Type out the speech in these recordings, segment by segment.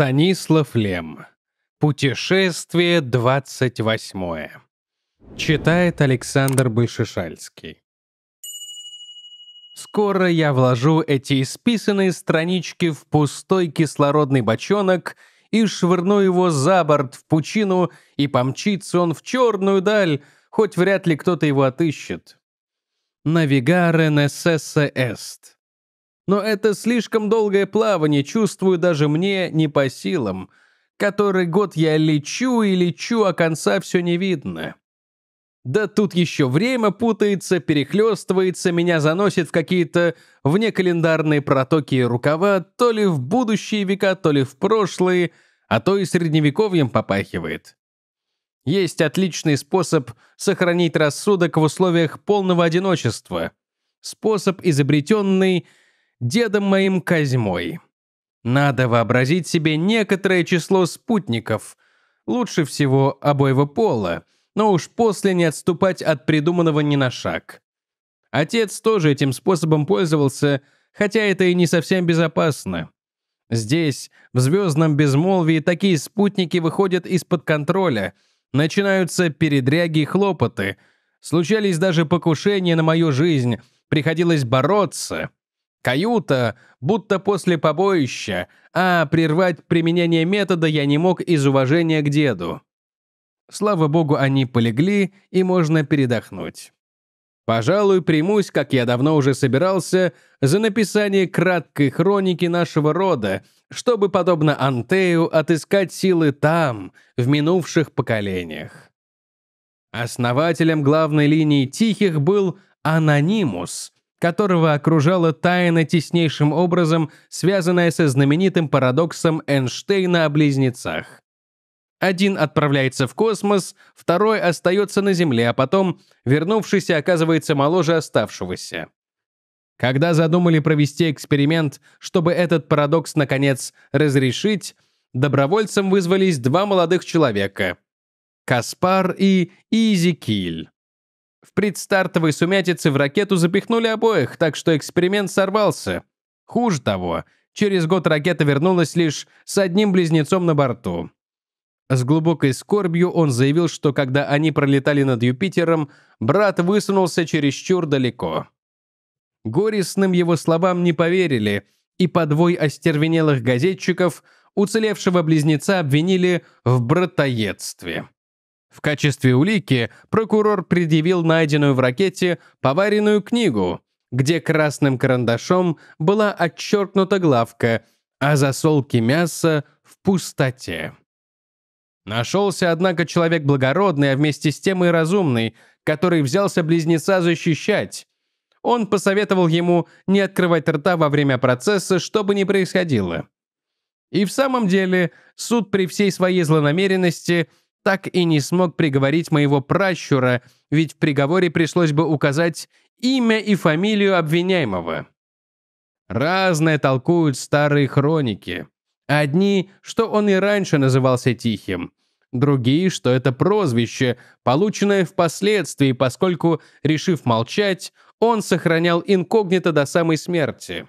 Станислав Лем. Путешествие 28. Читает Александр Большишальский. Скоро я вложу эти исписанные странички в пустой кислородный бочонок и швырну его за борт в пучину, и помчится он в черную даль, хоть вряд ли кто-то его отыщет. Навигар НСС Эст. Но это слишком долгое плавание, чувствую даже мне не по силам. Который год я лечу и лечу, а конца все не видно. Да тут еще время путается, перехлестывается, меня заносит в какие-то внекалендарные протоки и рукава, то ли в будущие века, то ли в прошлые, а то и средневековьем попахивает. Есть отличный способ сохранить рассудок в условиях полного одиночества. Способ, изобретенный – дедом моим Козьмой. Надо вообразить себе некоторое число спутников, лучше всего обоего пола, но уж после не отступать от придуманного ни на шаг. Отец тоже этим способом пользовался, хотя это и не совсем безопасно. Здесь, в звездном безмолвии, такие спутники выходят из-под контроля, начинаются передряги и хлопоты, случались даже покушения на мою жизнь, приходилось бороться — Каюта, будто после побоища, а прервать применение метода я не мог из уважения к деду. Слава богу, они полегли, и можно передохнуть. Пожалуй, примусь, как я давно уже собирался, за написание краткой хроники нашего рода, чтобы, подобно Антею, отыскать силы там, в минувших поколениях. Основателем главной линии Тихих был Анонимус — которого окружала тайна теснейшим образом, связанная со знаменитым парадоксом Эйнштейна о близнецах. Один отправляется в космос, второй остается на Земле, а потом вернувшийся оказывается моложе оставшегося. Когда задумали провести эксперимент, чтобы этот парадокс, наконец, разрешить, добровольцем вызвались два молодых человека – Каспар и Изи Изикиль. В предстартовой сумятице в ракету запихнули обоих, так что эксперимент сорвался. Хуже того, через год ракета вернулась лишь с одним близнецом на борту. С глубокой скорбью он заявил, что когда они пролетали над Юпитером, брат высунулся чересчур далеко. Горестным его словам не поверили, и подвой остервенелых газетчиков уцелевшего близнеца обвинили в братоедстве. В качестве улики прокурор предъявил найденную в ракете поваренную книгу, где красным карандашом была отчеркнута главка а засолки мяса в пустоте. Нашелся, однако, человек благородный, а вместе с тем и разумный, который взялся близнеца защищать. Он посоветовал ему не открывать рта во время процесса, что бы ни происходило. И в самом деле, суд при всей своей злонамеренности – так и не смог приговорить моего пращура, ведь в приговоре пришлось бы указать имя и фамилию обвиняемого. Разное толкуют старые хроники. Одни, что он и раньше назывался Тихим, другие, что это прозвище, полученное впоследствии, поскольку, решив молчать, он сохранял инкогнито до самой смерти.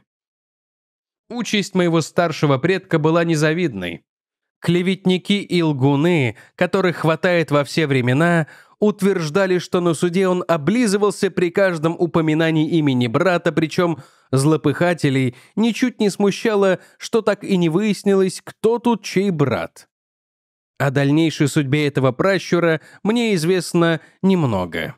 Участь моего старшего предка была незавидной. Клеветники и лгуны, которых хватает во все времена, утверждали, что на суде он облизывался при каждом упоминании имени брата, причем злопыхателей ничуть не смущало, что так и не выяснилось, кто тут чей брат. О дальнейшей судьбе этого пращура мне известно немного.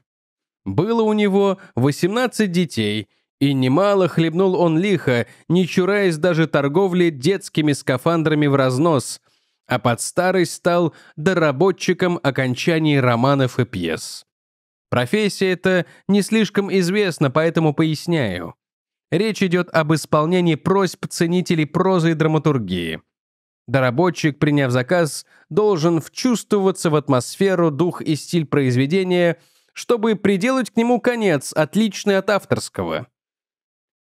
Было у него 18 детей, и немало хлебнул он лихо, не чураясь даже торговли детскими скафандрами в разнос – а под старый стал доработчиком окончаний романов и пьес. Профессия эта не слишком известна, поэтому поясняю. Речь идет об исполнении просьб ценителей прозы и драматургии. Доработчик, приняв заказ, должен вчувствоваться в атмосферу, дух и стиль произведения, чтобы приделать к нему конец, отличный от авторского.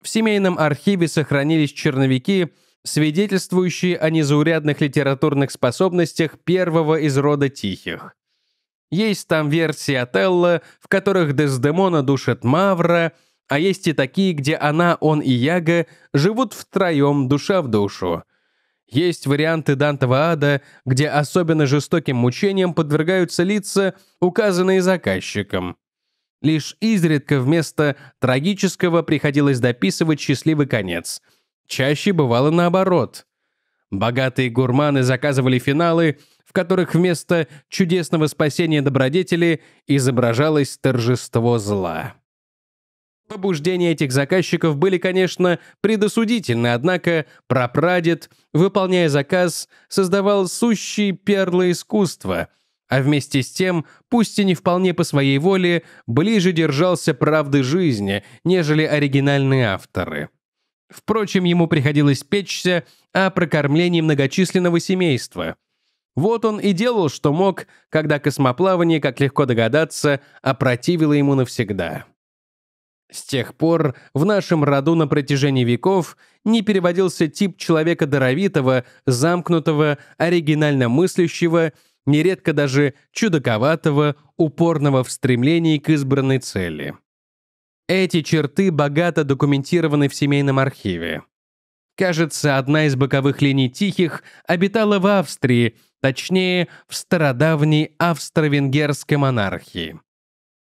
В семейном архиве сохранились черновики – свидетельствующие о незаурядных литературных способностях первого из рода Тихих. Есть там версии Отелло, в которых Дездемона душит Мавра, а есть и такие, где она, он и Яга живут втроем душа в душу. Есть варианты Дантова ада, где особенно жестоким мучениям подвергаются лица, указанные заказчиком. Лишь изредка вместо трагического приходилось дописывать счастливый конец – Чаще бывало наоборот. Богатые гурманы заказывали финалы, в которых вместо чудесного спасения добродетели изображалось торжество зла. Побуждения этих заказчиков были, конечно, предосудительны, однако прапрадед, выполняя заказ, создавал сущие перлы искусства, а вместе с тем, пусть и не вполне по своей воле, ближе держался правды жизни, нежели оригинальные авторы. Впрочем, ему приходилось печься о прокормлении многочисленного семейства. Вот он и делал, что мог, когда космоплавание, как легко догадаться, опротивило ему навсегда. С тех пор в нашем роду на протяжении веков не переводился тип человека даровитого, замкнутого, оригинально мыслящего, нередко даже чудаковатого, упорного в стремлении к избранной цели. Эти черты богато документированы в семейном архиве. Кажется, одна из боковых линий Тихих обитала в Австрии, точнее, в стародавней австро-венгерской монархии.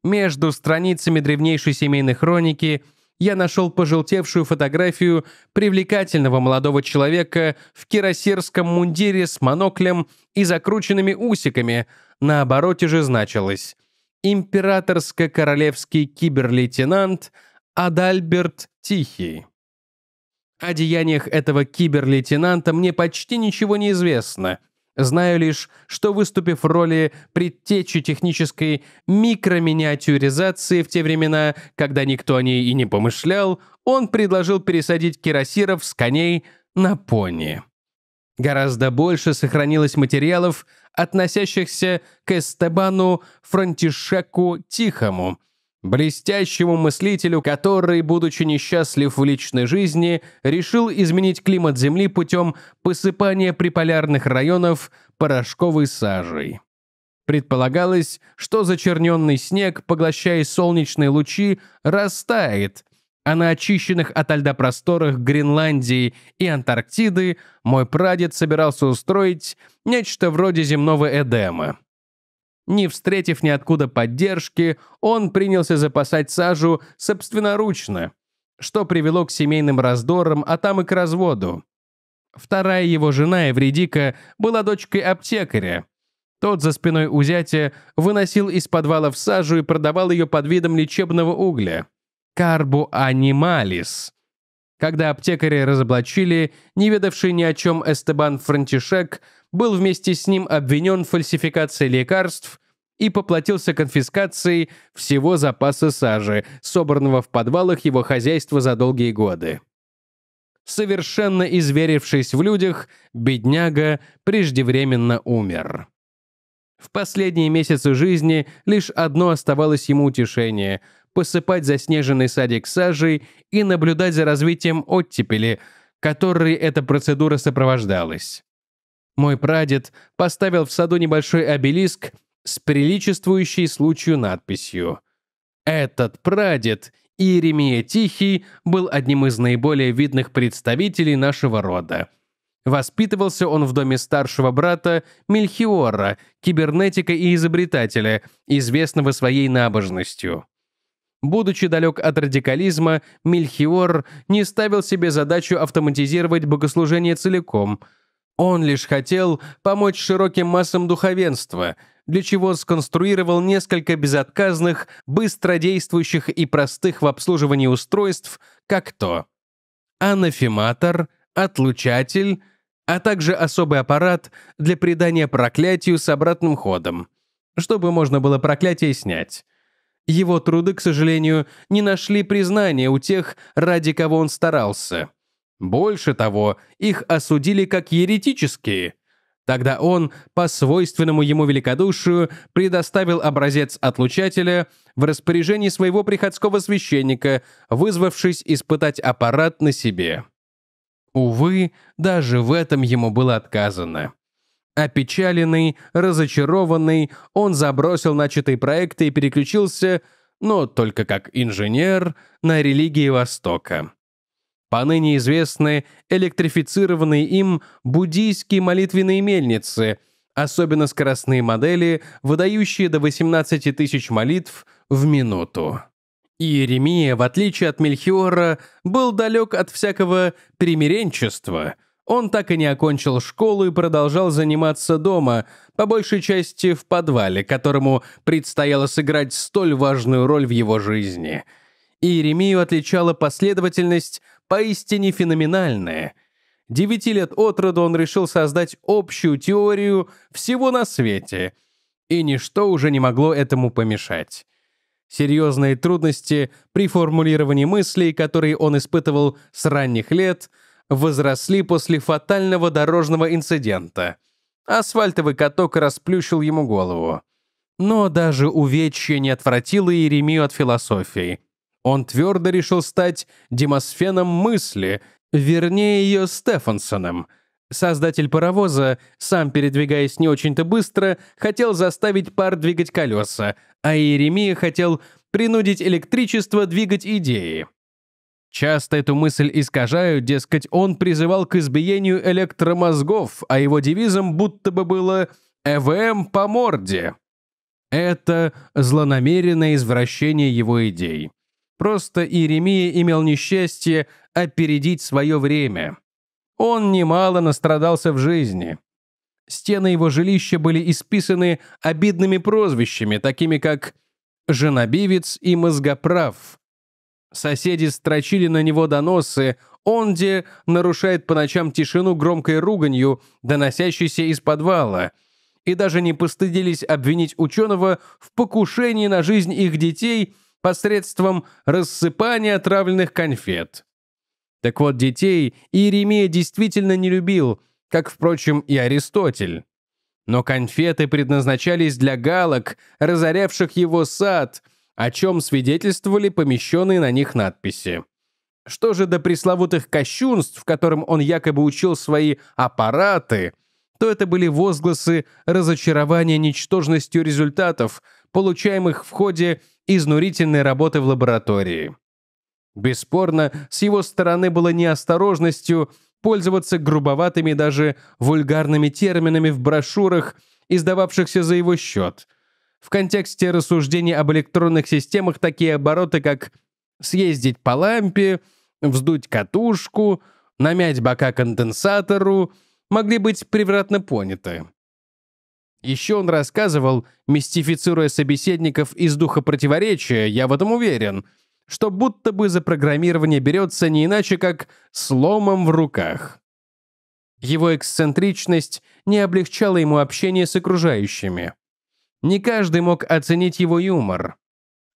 Между страницами древнейшей семейной хроники я нашел пожелтевшую фотографию привлекательного молодого человека в кирасирском мундире с моноклем и закрученными усиками, на обороте же значилось императорско-королевский киберлейтенант Адальберт Тихий. О деяниях этого киберлейтенанта мне почти ничего не известно. Знаю лишь, что выступив в роли предтечи технической микроминиатюризации в те времена, когда никто о ней и не помышлял, он предложил пересадить кирасиров с коней на пони. Гораздо больше сохранилось материалов – относящихся к Эстебану Франтишеку Тихому, блестящему мыслителю, который, будучи несчастлив в личной жизни, решил изменить климат Земли путем посыпания приполярных районов порошковой сажей. Предполагалось, что зачерненный снег, поглощая солнечные лучи, растает – а на очищенных от льда просторах Гренландии и Антарктиды мой прадед собирался устроить нечто вроде земного Эдема. Не встретив ниоткуда поддержки, он принялся запасать сажу собственноручно, что привело к семейным раздорам, а там и к разводу. Вторая его жена, Эвредика, была дочкой аптекаря. Тот за спиной у зятя выносил из подвала в сажу и продавал ее под видом лечебного угля – Карбу Когда аптекари разоблачили, неведавший ни о чем Эстебан Франтишек был вместе с ним обвинен в фальсификации лекарств и поплатился конфискацией всего запаса сажи, собранного в подвалах его хозяйства за долгие годы. Совершенно изверившись в людях, бедняга преждевременно умер. В последние месяцы жизни лишь одно оставалось ему утешение — посыпать заснеженный садик сажей и наблюдать за развитием оттепели, которой эта процедура сопровождалась. Мой прадед поставил в саду небольшой обелиск с приличествующей случаю надписью. Этот прадед, Иеремия Тихий, был одним из наиболее видных представителей нашего рода. Воспитывался он в доме старшего брата Мельхиора, кибернетика и изобретателя, известного своей набожностью. Будучи далек от радикализма, Мельхиор не ставил себе задачу автоматизировать богослужение целиком. Он лишь хотел помочь широким массам духовенства, для чего сконструировал несколько безотказных, быстродействующих и простых в обслуживании устройств, как то анафематор, отлучатель, а также особый аппарат для придания проклятию с обратным ходом, чтобы можно было проклятие снять. Его труды, к сожалению, не нашли признания у тех, ради кого он старался. Больше того, их осудили как еретические. Тогда он, по свойственному ему великодушию, предоставил образец отлучателя в распоряжении своего приходского священника, вызвавшись испытать аппарат на себе. Увы, даже в этом ему было отказано. Опечаленный, разочарованный, он забросил начатые проекты и переключился, но только как инженер, на религии Востока. Поныне известны электрифицированные им буддийские молитвенные мельницы, особенно скоростные модели, выдающие до 18 тысяч молитв в минуту. Иеремия, в отличие от Мельхиора, был далек от всякого примиренчества – он так и не окончил школу и продолжал заниматься дома, по большей части в подвале, которому предстояло сыграть столь важную роль в его жизни. Иеремию отличала последовательность поистине феноменальная. Девяти лет от роду он решил создать общую теорию всего на свете, и ничто уже не могло этому помешать. Серьезные трудности при формулировании мыслей, которые он испытывал с ранних лет – возросли после фатального дорожного инцидента. Асфальтовый каток расплющил ему голову. Но даже увечье не отвратило Иеремию от философии. Он твердо решил стать демосфеном мысли, вернее ее Стефансоном. Создатель паровоза, сам передвигаясь не очень-то быстро, хотел заставить пар двигать колеса, а Иеремия хотел принудить электричество двигать идеи. Часто эту мысль искажают, дескать, он призывал к избиению электромозгов, а его девизом будто бы было «ЭВМ по морде». Это злонамеренное извращение его идей. Просто Иеремия имел несчастье опередить свое время. Он немало настрадался в жизни. Стены его жилища были исписаны обидными прозвищами, такими как «женобивец» и «мозгоправ», Соседи строчили на него доносы, он де нарушает по ночам тишину громкой руганью, доносящейся из подвала, и даже не постыдились обвинить ученого в покушении на жизнь их детей посредством рассыпания отравленных конфет. Так вот, детей Иеремия действительно не любил, как, впрочем, и Аристотель. Но конфеты предназначались для галок, разорявших его сад – о чем свидетельствовали помещенные на них надписи. Что же до пресловутых кощунств, в котором он якобы учил свои «аппараты», то это были возгласы разочарования ничтожностью результатов, получаемых в ходе изнурительной работы в лаборатории. Бесспорно, с его стороны было неосторожностью пользоваться грубоватыми даже вульгарными терминами в брошюрах, издававшихся за его счет – в контексте рассуждений об электронных системах такие обороты, как съездить по лампе, вздуть катушку, намять бока конденсатору, могли быть превратно поняты. Еще он рассказывал, мистифицируя собеседников из духа противоречия, я в этом уверен, что будто бы за программирование берется не иначе, как сломом в руках. Его эксцентричность не облегчала ему общение с окружающими. Не каждый мог оценить его юмор.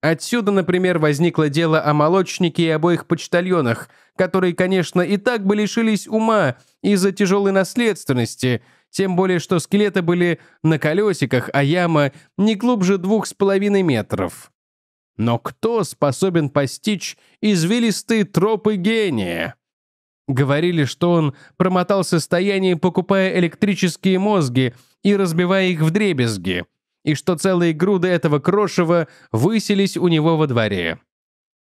Отсюда, например, возникло дело о молочнике и обоих почтальонах, которые, конечно, и так бы лишились ума из-за тяжелой наследственности, тем более что скелеты были на колесиках, а яма не глубже двух с половиной метров. Но кто способен постичь извилистые тропы гения? Говорили, что он промотал состояние, покупая электрические мозги и разбивая их вдребезги. дребезги – и что целые груды этого крошева высились у него во дворе.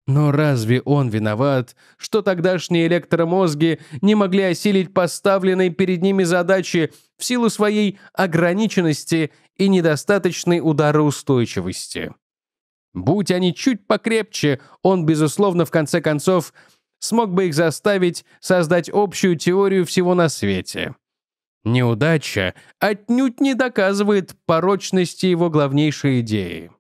Но разве он виноват, что тогдашние электромозги не могли осилить поставленные перед ними задачи в силу своей ограниченности и недостаточной удароустойчивости? Будь они чуть покрепче, он, безусловно, в конце концов, смог бы их заставить создать общую теорию всего на свете. Неудача отнюдь не доказывает порочности его главнейшей идеи.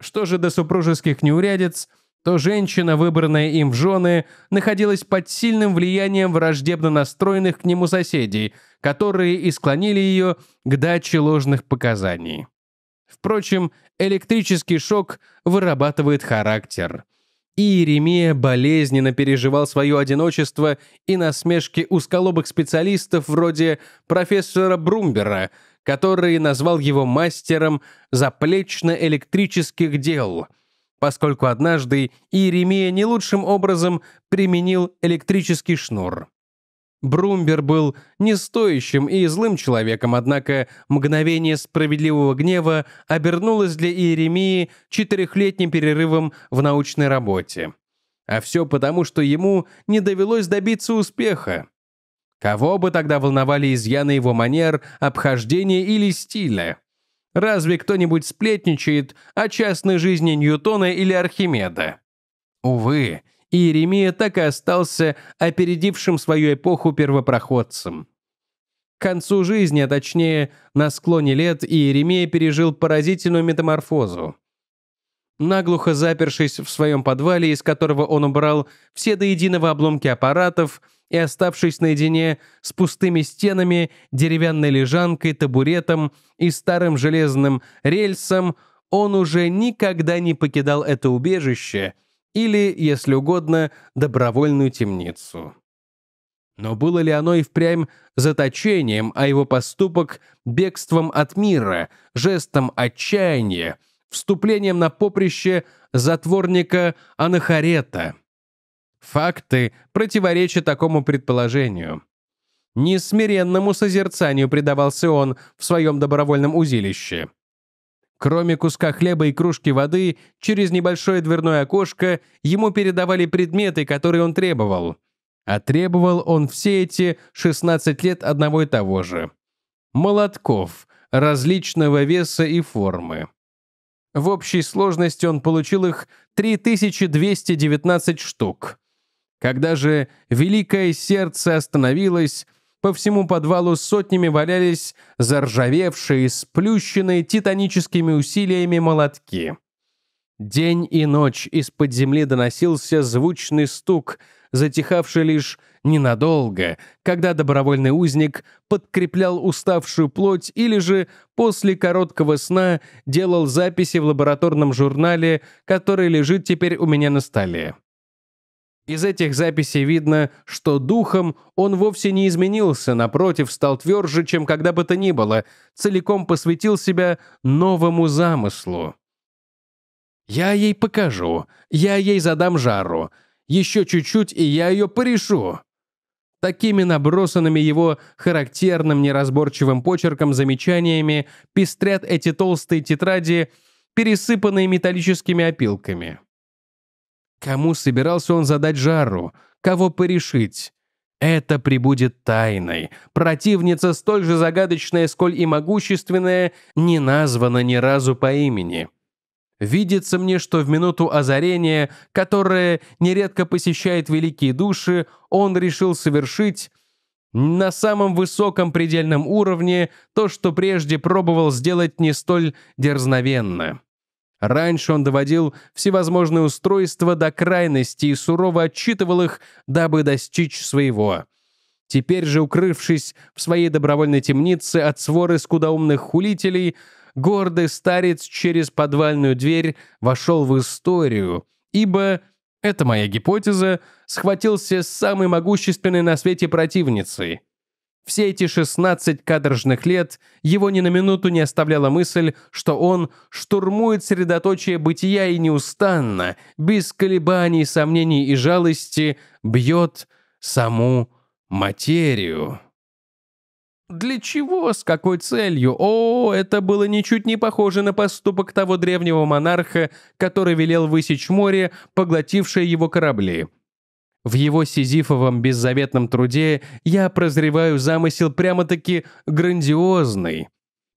Что же до супружеских неурядиц, то женщина, выбранная им в жены, находилась под сильным влиянием враждебно настроенных к нему соседей, которые и склонили ее к даче ложных показаний. Впрочем, электрический шок вырабатывает характер – Иеремия болезненно переживал свое одиночество и насмешки узколобых специалистов вроде профессора Брумбера, который назвал его мастером заплечно-электрических дел, поскольку однажды Иеремия не лучшим образом применил электрический шнур. Брумбер был нестоящим и злым человеком, однако мгновение справедливого гнева обернулось для Иеремии четырехлетним перерывом в научной работе. А все потому, что ему не довелось добиться успеха. Кого бы тогда волновали изъяны его манер, обхождения или стиля? Разве кто-нибудь сплетничает о частной жизни Ньютона или Архимеда? Увы, и Иеремия так и остался опередившим свою эпоху первопроходцем. К концу жизни, а точнее, на склоне лет, Иеремия пережил поразительную метаморфозу. Наглухо запершись в своем подвале, из которого он убрал все до единого обломки аппаратов и оставшись наедине с пустыми стенами, деревянной лежанкой, табуретом и старым железным рельсом, он уже никогда не покидал это убежище – или, если угодно, добровольную темницу. Но было ли оно и впрямь заточением, а его поступок – бегством от мира, жестом отчаяния, вступлением на поприще затворника Анахарета? Факты противоречат такому предположению. Несмиренному созерцанию предавался он в своем добровольном узилище – Кроме куска хлеба и кружки воды, через небольшое дверное окошко ему передавали предметы, которые он требовал. А требовал он все эти 16 лет одного и того же. Молотков различного веса и формы. В общей сложности он получил их 3219 штук. Когда же великое сердце остановилось, по всему подвалу сотнями валялись заржавевшие, сплющенные титаническими усилиями молотки. День и ночь из-под земли доносился звучный стук, затихавший лишь ненадолго, когда добровольный узник подкреплял уставшую плоть или же после короткого сна делал записи в лабораторном журнале, который лежит теперь у меня на столе. Из этих записей видно, что духом он вовсе не изменился, напротив, стал тверже, чем когда бы то ни было, целиком посвятил себя новому замыслу. «Я ей покажу, я ей задам жару, еще чуть-чуть, и я ее порешу». Такими набросанными его характерным неразборчивым почерком замечаниями пестрят эти толстые тетради, пересыпанные металлическими опилками. Кому собирался он задать жару? Кого порешить? Это прибудет тайной. Противница, столь же загадочная, сколь и могущественная, не названа ни разу по имени. Видится мне, что в минуту озарения, которое нередко посещает великие души, он решил совершить на самом высоком предельном уровне то, что прежде пробовал сделать не столь дерзновенно. Раньше он доводил всевозможные устройства до крайности и сурово отчитывал их, дабы достичь своего. Теперь же, укрывшись в своей добровольной темнице от своры скудоумных хулителей, гордый старец через подвальную дверь вошел в историю, ибо, это моя гипотеза, схватился с самой могущественной на свете противницей — все эти 16 кадржных лет его ни на минуту не оставляла мысль, что он штурмует средоточие бытия и неустанно, без колебаний, сомнений и жалости, бьет саму материю. Для чего? С какой целью? О, это было ничуть не похоже на поступок того древнего монарха, который велел высечь море, поглотившее его корабли. В его сизифовом беззаветном труде я прозреваю замысел прямо-таки грандиозный.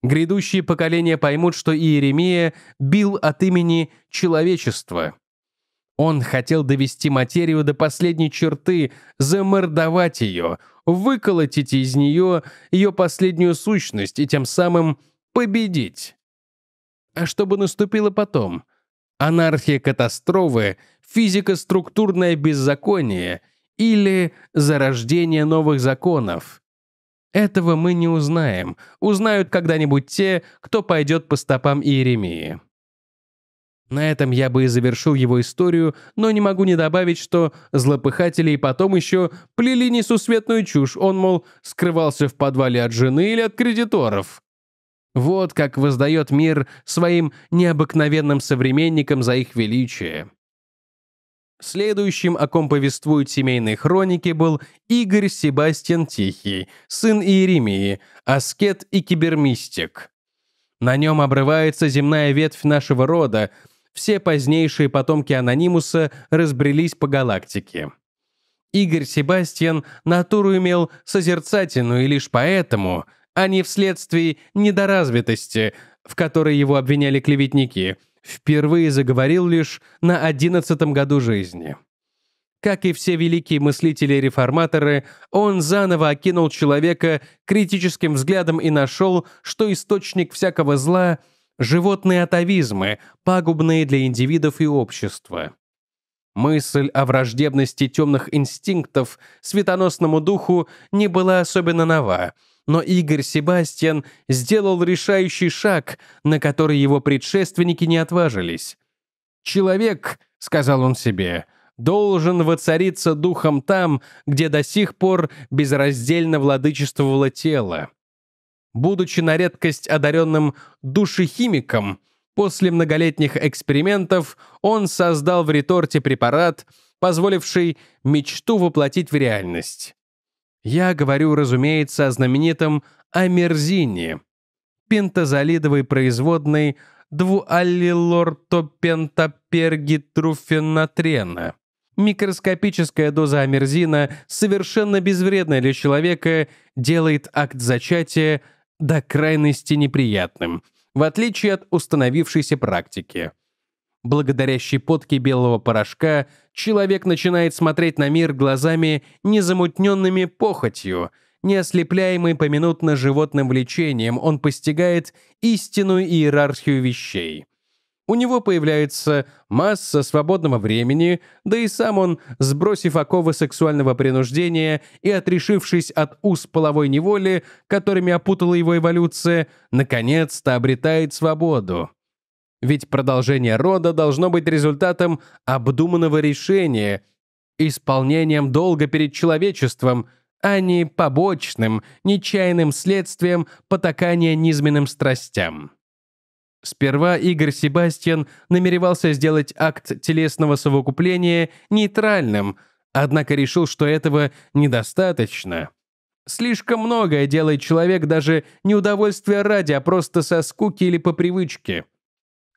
Грядущие поколения поймут, что Иеремия бил от имени человечества. Он хотел довести материю до последней черты, замордовать ее, выколотить из нее ее последнюю сущность и тем самым победить. А что бы наступило потом? анархия катастрофы, физика структурное беззаконие или зарождение новых законов. Этого мы не узнаем, узнают когда-нибудь те, кто пойдет по стопам Иеремии. На этом я бы и завершил его историю, но не могу не добавить, что злопыхатели и потом еще плели несусветную чушь. Он, мол, скрывался в подвале от жены или от кредиторов. Вот как воздает мир своим необыкновенным современникам за их величие. Следующим, о ком повествуют семейные хроники, был Игорь Себастьян Тихий, сын Иеремии, аскет и кибермистик. На нем обрывается земная ветвь нашего рода, все позднейшие потомки Анонимуса разбрелись по галактике. Игорь Себастьян натуру имел созерцательную и лишь поэтому – а не вследствие недоразвитости, в которой его обвиняли клеветники, впервые заговорил лишь на одиннадцатом году жизни. Как и все великие мыслители-реформаторы, он заново окинул человека критическим взглядом и нашел, что источник всякого зла – животные атовизмы, пагубные для индивидов и общества. Мысль о враждебности темных инстинктов светоносному духу не была особенно нова – но Игорь Себастьян сделал решающий шаг, на который его предшественники не отважились. «Человек», — сказал он себе, — «должен воцариться духом там, где до сих пор безраздельно владычествовало тело». Будучи на редкость одаренным душехимиком, после многолетних экспериментов он создал в реторте препарат, позволивший мечту воплотить в реальность. Я говорю, разумеется, о знаменитом амерзине, пентазолидовой производной двуаллилортопентапергитруфенатрена. Микроскопическая доза амерзина, совершенно безвредная для человека, делает акт зачатия до крайности неприятным, в отличие от установившейся практики. Благодаря щепотке белого порошка человек начинает смотреть на мир глазами, незамутненными похотью, не ослепляемый поминутно животным влечением, он постигает истинную иерархию вещей. У него появляется масса свободного времени, да и сам он, сбросив оковы сексуального принуждения и отрешившись от уз половой неволи, которыми опутала его эволюция, наконец-то обретает свободу. Ведь продолжение рода должно быть результатом обдуманного решения, исполнением долга перед человечеством, а не побочным, нечаянным следствием потакания низменным страстям. Сперва Игорь Себастьян намеревался сделать акт телесного совокупления нейтральным, однако решил, что этого недостаточно. Слишком многое делает человек даже не удовольствие ради, а просто со скуки или по привычке.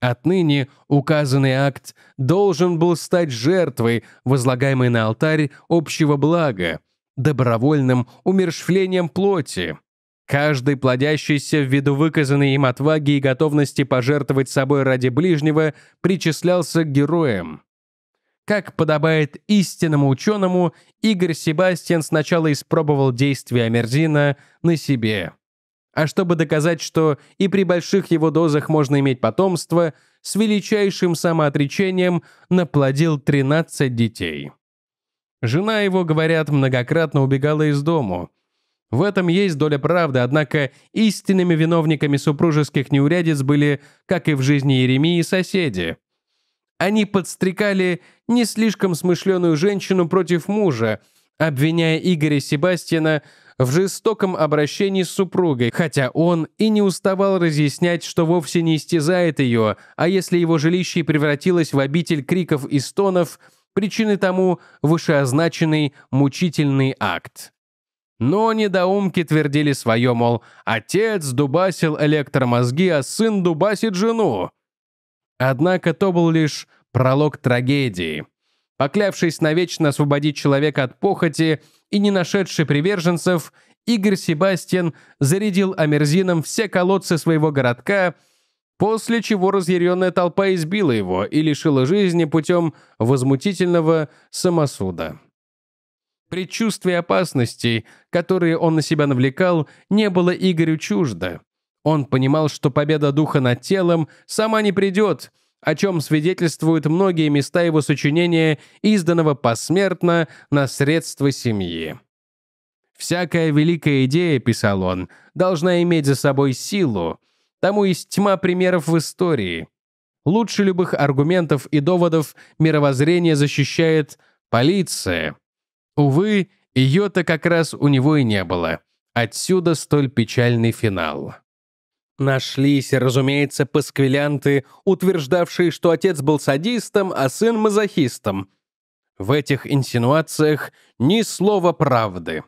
Отныне указанный акт должен был стать жертвой, возлагаемой на алтарь общего блага, добровольным умершвлением плоти. Каждый, плодящийся ввиду выказанной им отваги и готовности пожертвовать собой ради ближнего, причислялся к героям. Как подобает истинному ученому, Игорь Себастьян сначала испробовал действия Мерзина на себе. А чтобы доказать, что и при больших его дозах можно иметь потомство, с величайшим самоотречением наплодил 13 детей. Жена его, говорят, многократно убегала из дому. В этом есть доля правды, однако истинными виновниками супружеских неурядиц были, как и в жизни Еремии, соседи. Они подстрекали не слишком смышленую женщину против мужа, обвиняя Игоря Себастьяна в жестоком обращении с супругой, хотя он и не уставал разъяснять, что вовсе не истязает ее, а если его жилище превратилось в обитель криков и стонов, причины тому вышеозначенный мучительный акт. Но недоумки твердили свое, мол, отец дубасил электромозги, а сын дубасит жену. Однако то был лишь пролог трагедии. Поклявшись навечно освободить человека от похоти и не нашедший приверженцев, Игорь Себастьян зарядил Амерзином все колодцы своего городка, после чего разъяренная толпа избила его и лишила жизни путем возмутительного самосуда. Предчувствие опасностей, которые он на себя навлекал, не было Игорю чуждо. Он понимал, что победа духа над телом сама не придет – о чем свидетельствуют многие места его сочинения, изданного посмертно на средства семьи. «Всякая великая идея, — писал он, — должна иметь за собой силу. Тому есть тьма примеров в истории. Лучше любых аргументов и доводов мировоззрение защищает полиция. Увы, ее-то как раз у него и не было. Отсюда столь печальный финал. Нашлись, разумеется, пасквилянты, утверждавшие, что отец был садистом, а сын мазохистом. В этих инсинуациях ни слова правды.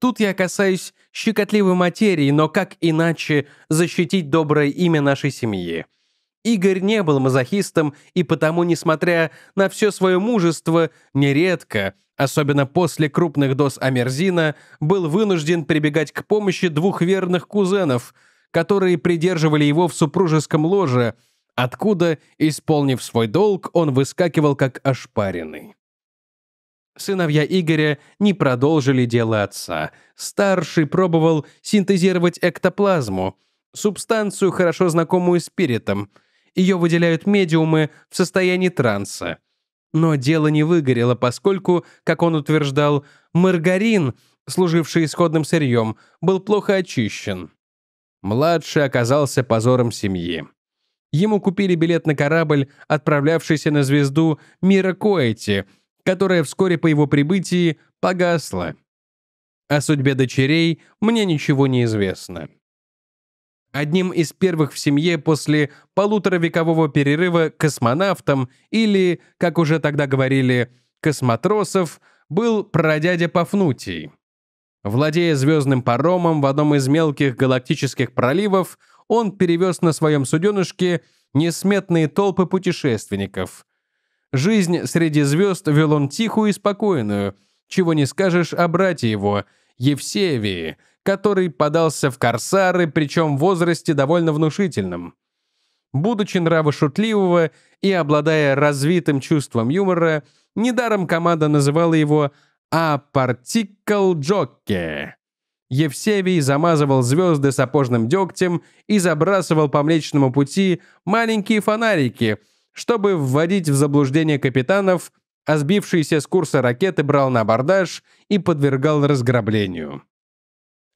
Тут я касаюсь щекотливой материи, но как иначе защитить доброе имя нашей семьи? Игорь не был мазохистом, и потому, несмотря на все свое мужество, нередко, особенно после крупных доз амерзина, был вынужден прибегать к помощи двух верных кузенов – которые придерживали его в супружеском ложе, откуда, исполнив свой долг, он выскакивал как ошпаренный. Сыновья Игоря не продолжили дело отца. Старший пробовал синтезировать эктоплазму, субстанцию, хорошо знакомую спиритом. Ее выделяют медиумы в состоянии транса. Но дело не выгорело, поскольку, как он утверждал, маргарин, служивший исходным сырьем, был плохо очищен. Младший оказался позором семьи. Ему купили билет на корабль, отправлявшийся на звезду Мира Коэти, которая вскоре по его прибытии погасла. О судьбе дочерей мне ничего не известно. Одним из первых в семье после полуторавекового перерыва космонавтом или, как уже тогда говорили, космотросов был прадядя Пафнутий. Владея звездным паромом в одном из мелких галактических проливов, он перевез на своем суденышке несметные толпы путешественников. Жизнь среди звезд вел он тихую и спокойную, чего не скажешь о брате его, Евсевии, который подался в корсары, причем в возрасте довольно внушительном. Будучи нрава шутливого и обладая развитым чувством юмора, недаром команда называла его а Particle Jockey. Евсевий замазывал звезды сапожным дегтем и забрасывал по Млечному пути маленькие фонарики, чтобы вводить в заблуждение капитанов, а сбившиеся с курса ракеты брал на абордаж и подвергал разграблению.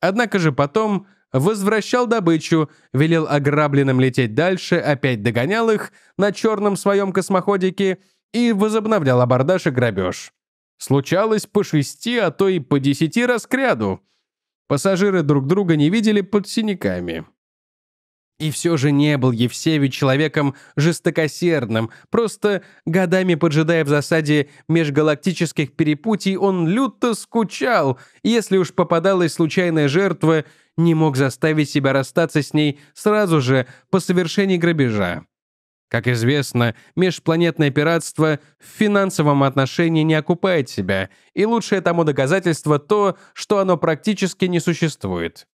Однако же потом возвращал добычу, велел ограбленным лететь дальше, опять догонял их на черном своем космоходике и возобновлял абордаж и грабеж. Случалось по шести, а то и по десяти раз разкряду. Пассажиры друг друга не видели под синяками. И все же не был Евсевий человеком жестокосердным, просто годами поджидая в засаде межгалактических перепутий, он люто скучал, если уж попадалась случайная жертва, не мог заставить себя расстаться с ней сразу же по совершении грабежа. Как известно, межпланетное пиратство в финансовом отношении не окупает себя, и лучшее тому доказательство то, что оно практически не существует.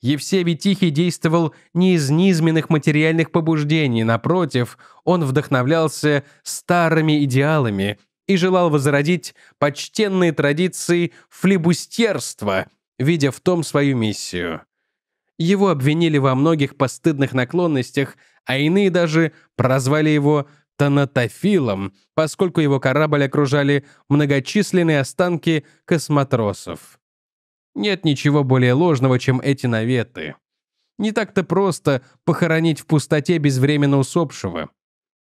Евсевий Тихий действовал не из низменных материальных побуждений, напротив, он вдохновлялся старыми идеалами и желал возродить почтенные традиции флебустерства, видя в том свою миссию. Его обвинили во многих постыдных наклонностях, а иные даже прозвали его Танатофилом, поскольку его корабль окружали многочисленные останки космотросов. Нет ничего более ложного, чем эти наветы. Не так-то просто похоронить в пустоте безвременно усопшего.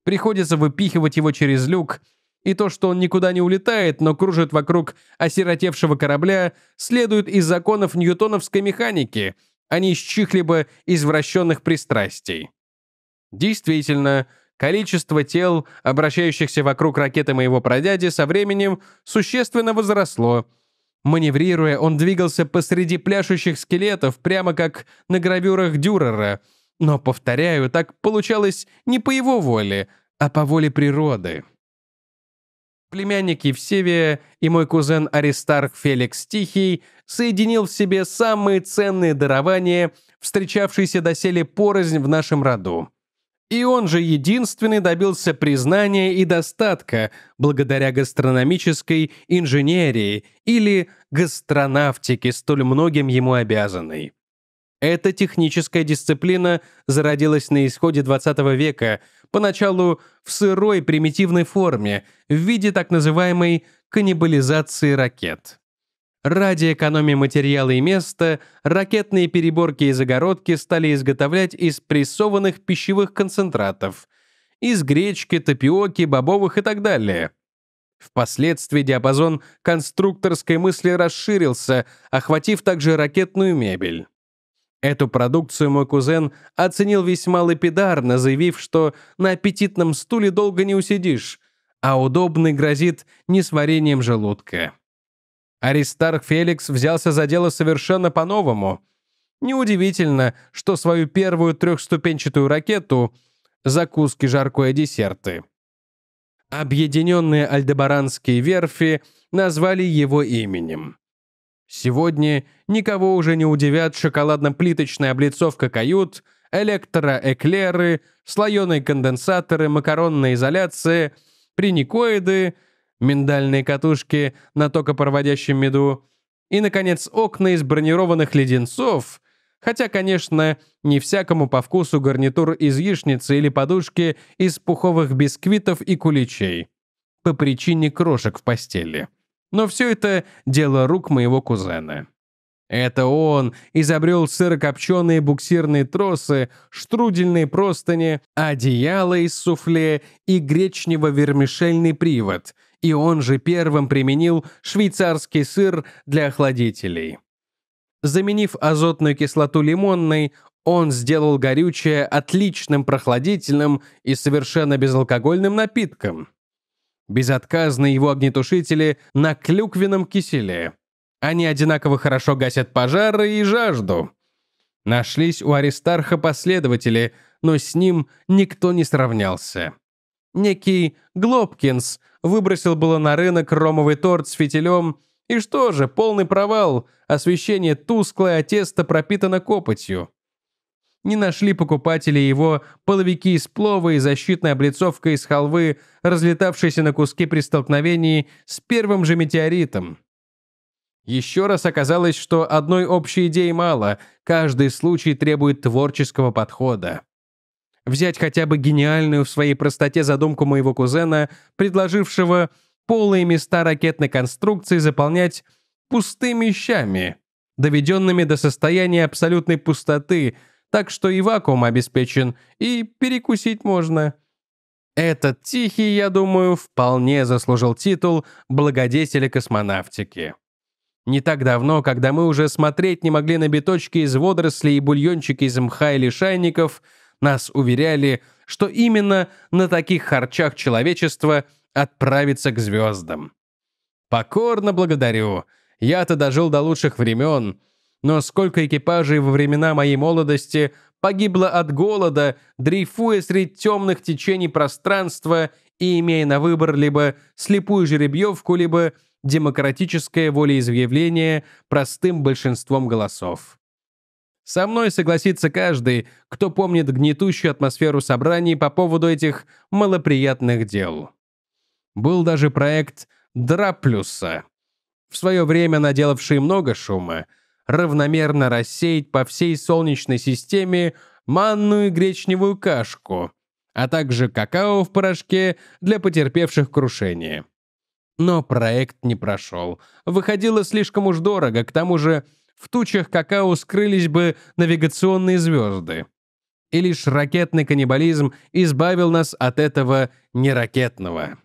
Приходится выпихивать его через люк, и то, что он никуда не улетает, но кружит вокруг осиротевшего корабля, следует из законов ньютоновской механики, а не из чьих-либо извращенных пристрастий. Действительно, количество тел, обращающихся вокруг ракеты моего прадяди, со временем существенно возросло. Маневрируя, он двигался посреди пляшущих скелетов, прямо как на гравюрах Дюрера. Но, повторяю, так получалось не по его воле, а по воле природы. Племянник Евсевия и мой кузен Аристарх Феликс Тихий соединил в себе самые ценные дарования, встречавшиеся доселе порознь в нашем роду. И он же единственный добился признания и достатка благодаря гастрономической инженерии или гастронавтике, столь многим ему обязанной. Эта техническая дисциплина зародилась на исходе XX века, поначалу в сырой примитивной форме, в виде так называемой каннибализации ракет. Ради экономии материала и места ракетные переборки и загородки стали изготовлять из прессованных пищевых концентратов, из гречки, тапиоки, бобовых и так далее. Впоследствии диапазон конструкторской мысли расширился, охватив также ракетную мебель. Эту продукцию мой кузен оценил весьма лапидарно, заявив, что на аппетитном стуле долго не усидишь, а удобный грозит несварением желудка. Аристарх Феликс взялся за дело совершенно по-новому. Неудивительно, что свою первую трехступенчатую ракету закуски, жаркое, десерты. Объединенные альдебаранские верфи назвали его именем. Сегодня никого уже не удивят шоколадно-плиточная облицовка кают, электроэклеры, слоеные конденсаторы, макаронная изоляция, приникоиды — миндальные катушки на токопроводящем меду и, наконец, окна из бронированных леденцов, хотя, конечно, не всякому по вкусу гарнитур из яичницы или подушки из пуховых бисквитов и куличей по причине крошек в постели. Но все это дело рук моего кузена. Это он изобрел сырокопченые буксирные тросы, штрудельные простыни, одеяло из суфле и гречнево-вермишельный привод — и он же первым применил швейцарский сыр для охладителей. Заменив азотную кислоту лимонной, он сделал горючее отличным прохладительным и совершенно безалкогольным напитком. Безотказны его огнетушители на клюквенном киселе. Они одинаково хорошо гасят пожары и жажду. Нашлись у Аристарха последователи, но с ним никто не сравнялся. Некий Глобкинс выбросил было на рынок ромовый торт с фитилем, и что же, полный провал, освещение тусклое, а тесто пропитано копотью. Не нашли покупатели его половики из плова и защитная облицовка из халвы, разлетавшиеся на куски при столкновении с первым же метеоритом. Еще раз оказалось, что одной общей идеи мало, каждый случай требует творческого подхода. Взять хотя бы гениальную в своей простоте задумку моего кузена, предложившего полые места ракетной конструкции заполнять пустыми щами, доведенными до состояния абсолютной пустоты, так что и вакуум обеспечен, и перекусить можно. Этот Тихий, я думаю, вполне заслужил титул благодетеля космонавтики. Не так давно, когда мы уже смотреть не могли на биточки из водорослей и бульончики из мха или шайников. Нас уверяли, что именно на таких харчах человечество отправится к звездам. Покорно благодарю. Я-то дожил до лучших времен. Но сколько экипажей во времена моей молодости погибло от голода, дрейфуя среди темных течений пространства и имея на выбор либо слепую жеребьевку, либо демократическое волеизъявление простым большинством голосов. Со мной согласится каждый, кто помнит гнетущую атмосферу собраний по поводу этих малоприятных дел. Был даже проект «Драплюса», в свое время наделавший много шума, равномерно рассеять по всей Солнечной системе манную и гречневую кашку, а также какао в порошке для потерпевших крушение. Но проект не прошел. Выходило слишком уж дорого, к тому же в тучах какао скрылись бы навигационные звезды. И лишь ракетный каннибализм избавил нас от этого неракетного.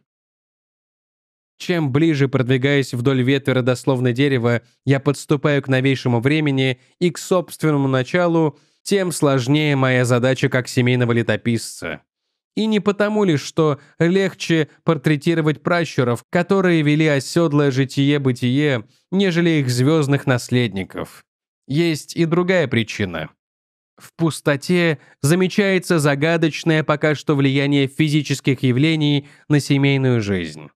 Чем ближе продвигаясь вдоль ветви дословной дерева, я подступаю к новейшему времени и к собственному началу, тем сложнее моя задача как семейного летописца. И не потому лишь, что легче портретировать пращуров, которые вели оседлое житие-бытие, нежели их звездных наследников. Есть и другая причина. В пустоте замечается загадочное пока что влияние физических явлений на семейную жизнь.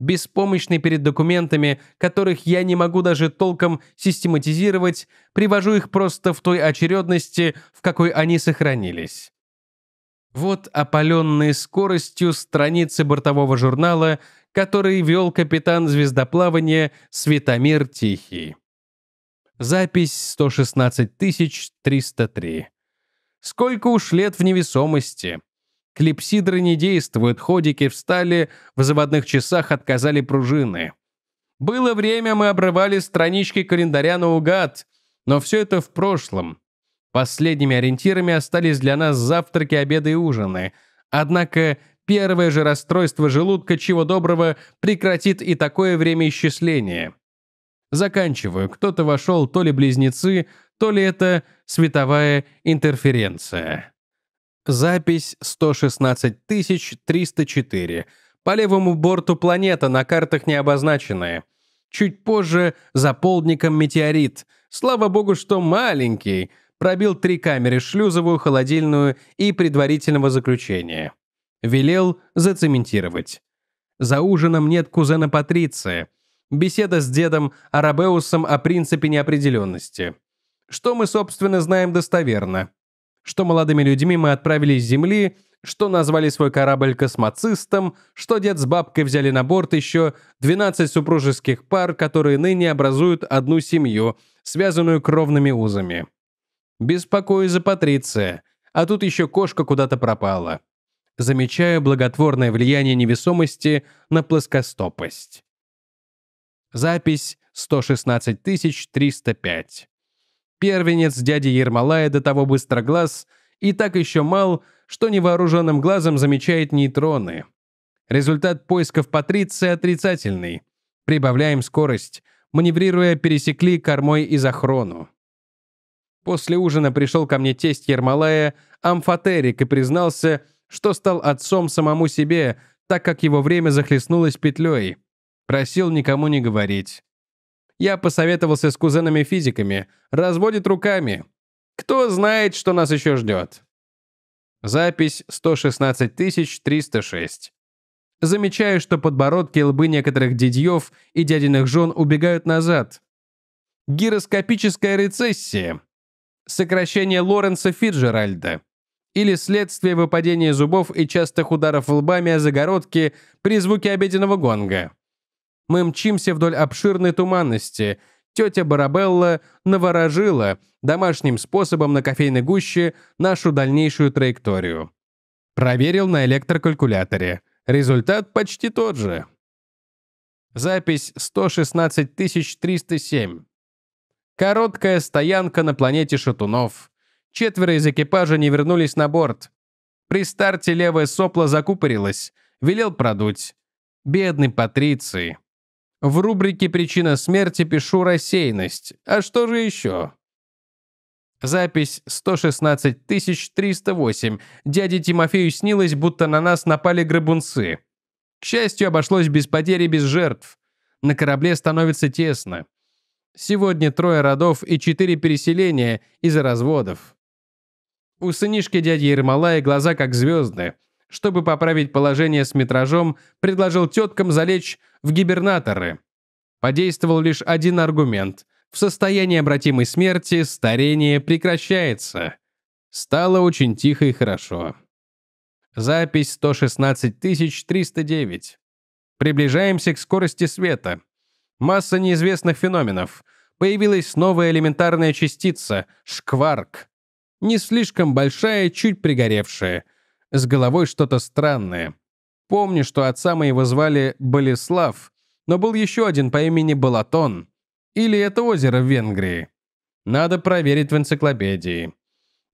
Беспомощный перед документами, которых я не могу даже толком систематизировать, привожу их просто в той очередности, в какой они сохранились. Вот опаленные скоростью страницы бортового журнала, который вел капитан звездоплавания Светомир Тихий. Запись 116303. Сколько уж лет в невесомости. Клипсидры не действуют, ходики встали, в заводных часах отказали пружины. Было время, мы обрывали странички календаря наугад, но все это в прошлом. Последними ориентирами остались для нас завтраки, обеды и ужины. Однако первое же расстройство желудка, чего доброго, прекратит и такое время исчисления. Заканчиваю. Кто-то вошел, то ли близнецы, то ли это световая интерференция. Запись 116304. По левому борту планета, на картах не обозначенная. Чуть позже за полдником метеорит. Слава богу, что маленький пробил три камеры – шлюзовую, холодильную и предварительного заключения. Велел зацементировать. За ужином нет кузена Патриция. Беседа с дедом Арабеусом о принципе неопределенности. Что мы, собственно, знаем достоверно? Что молодыми людьми мы отправились с Земли – что назвали свой корабль космоцистом, что дед с бабкой взяли на борт еще 12 супружеских пар, которые ныне образуют одну семью, связанную кровными узами. Беспокоюсь за Патриция, а тут еще кошка куда-то пропала. Замечаю благотворное влияние невесомости на плоскостопость. Запись 116305. Первенец дяди Ермолая до того быстроглаз и так еще мал, что невооруженным глазом замечает нейтроны. Результат поисков Патриции отрицательный. Прибавляем скорость. Маневрируя, пересекли кормой из охрону. После ужина пришел ко мне тесть Ермолая, амфотерик, и признался, что стал отцом самому себе, так как его время захлестнулось петлей. Просил никому не говорить. Я посоветовался с кузенами-физиками. Разводит руками. Кто знает, что нас еще ждет. Запись 116306. Замечаю, что подбородки и лбы некоторых дядьев и дядиных жен убегают назад. Гироскопическая рецессия сокращение Лоренса Фиджеральда, или следствие выпадения зубов и частых ударов лбами о загородки при звуке обеденного гонга. Мы мчимся вдоль обширной туманности. Тетя Барабелла наворожила домашним способом на кофейной гуще нашу дальнейшую траекторию. Проверил на электрокалькуляторе. Результат почти тот же. Запись 116307. Короткая стоянка на планете шатунов. Четверо из экипажа не вернулись на борт. При старте левое сопло закупорилось. Велел продуть. Бедный Патриции. В рубрике «Причина смерти» пишу рассеянность. А что же еще? Запись 116308. Дяде Тимофею снилось, будто на нас напали грабунцы. К счастью, обошлось без потерь без жертв. На корабле становится тесно. Сегодня трое родов и четыре переселения из-за разводов. У сынишки дяди Ермолая глаза как звезды. Чтобы поправить положение с метражом, предложил теткам залечь в гибернаторы. Подействовал лишь один аргумент. В состоянии обратимой смерти старение прекращается. Стало очень тихо и хорошо. Запись 116 309. Приближаемся к скорости света масса неизвестных феноменов. Появилась новая элементарная частица — шкварк. Не слишком большая, чуть пригоревшая. С головой что-то странное. Помню, что отца моего звали Болеслав, но был еще один по имени Балатон. Или это озеро в Венгрии. Надо проверить в энциклопедии.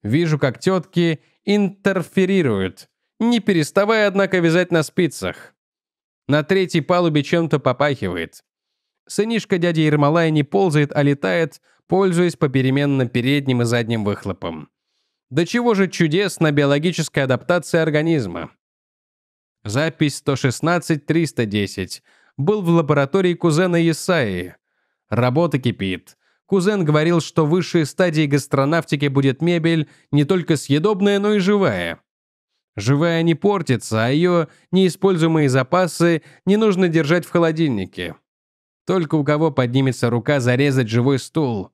Вижу, как тетки интерферируют, не переставая, однако, вязать на спицах. На третьей палубе чем-то попахивает. Сынишка дяди Ермолая не ползает, а летает, пользуясь попеременно передним и задним выхлопом. До чего же чудесна биологическая адаптация организма. Запись 116-310. Был в лаборатории кузена Исаи. Работа кипит. Кузен говорил, что высшей стадии гастронавтики будет мебель не только съедобная, но и живая. Живая не портится, а ее неиспользуемые запасы не нужно держать в холодильнике. Только у кого поднимется рука зарезать живой стул.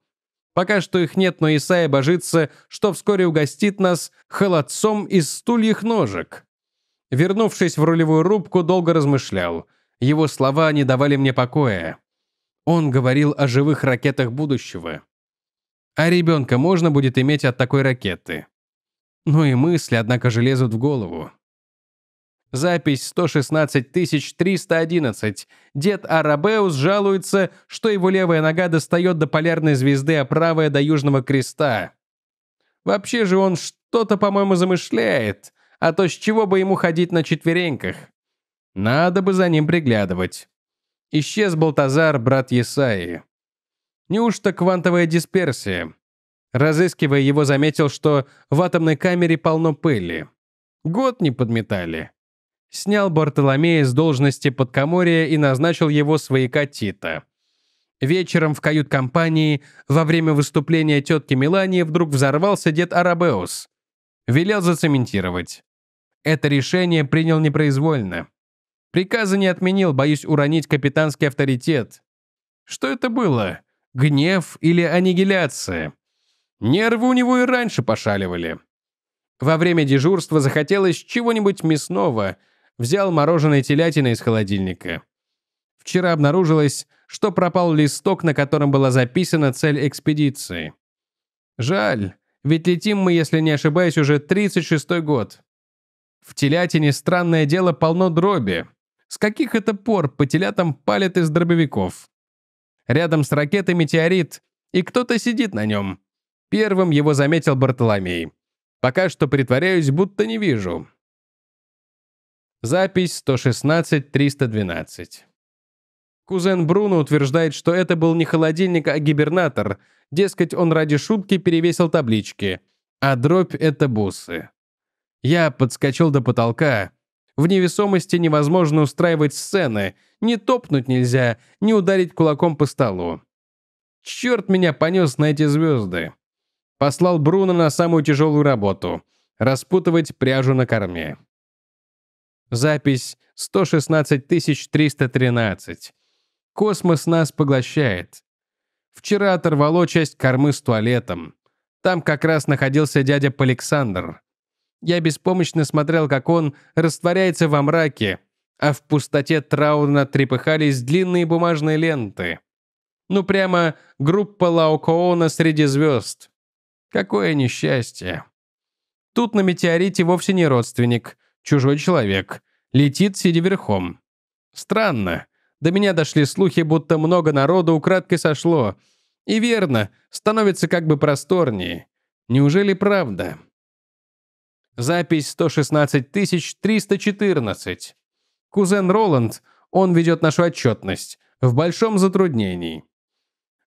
Пока что их нет, но Исаия божится, что вскоре угостит нас холодцом из стульих ножек. Вернувшись в рулевую рубку, долго размышлял. Его слова не давали мне покоя. Он говорил о живых ракетах будущего. А ребенка можно будет иметь от такой ракеты. Ну и мысли, однако же, лезут в голову. Запись 116311. Дед Арабеус жалуется, что его левая нога достает до полярной звезды, а правая до Южного Креста. Вообще же он что-то, по-моему, замышляет, а то с чего бы ему ходить на четвереньках? Надо бы за ним приглядывать. Исчез Балтазар, брат Есаи. Неужто квантовая дисперсия? Разыскивая его, заметил, что в атомной камере полно пыли. Год не подметали снял Бартоломея с должности подкоморья и назначил его свояка Тита. Вечером в кают-компании во время выступления тетки Мелании вдруг взорвался дед Арабеус. Велел зацементировать. Это решение принял непроизвольно. Приказа не отменил, боюсь уронить капитанский авторитет. Что это было? Гнев или аннигиляция? Нервы у него и раньше пошаливали. Во время дежурства захотелось чего-нибудь мясного – взял мороженое телятина из холодильника. Вчера обнаружилось, что пропал листок, на котором была записана цель экспедиции. Жаль, ведь летим мы, если не ошибаюсь, уже 36-й год. В телятине странное дело полно дроби. С каких это пор по телятам палят из дробовиков? Рядом с ракетой метеорит, и кто-то сидит на нем. Первым его заметил Бартоломей. Пока что притворяюсь, будто не вижу. Запись 116-312. Кузен Бруно утверждает, что это был не холодильник, а гибернатор. Дескать, он ради шутки перевесил таблички. А дробь — это бусы. Я подскочил до потолка. В невесомости невозможно устраивать сцены. Не топнуть нельзя, не ударить кулаком по столу. Черт меня понес на эти звезды. Послал Бруно на самую тяжелую работу — распутывать пряжу на корме. Запись 116313. Космос нас поглощает. Вчера оторвало часть кормы с туалетом. Там как раз находился дядя Александр. Я беспомощно смотрел, как он растворяется во мраке, а в пустоте трауна трепыхались длинные бумажные ленты. Ну прямо группа Лаокоона среди звезд. Какое несчастье. Тут на метеорите вовсе не родственник. Чужой человек. Летит, сидя верхом. Странно. До меня дошли слухи, будто много народу украдкой сошло. И верно, становится как бы просторнее. Неужели правда? Запись 116314. Кузен Роланд, он ведет нашу отчетность, в большом затруднении.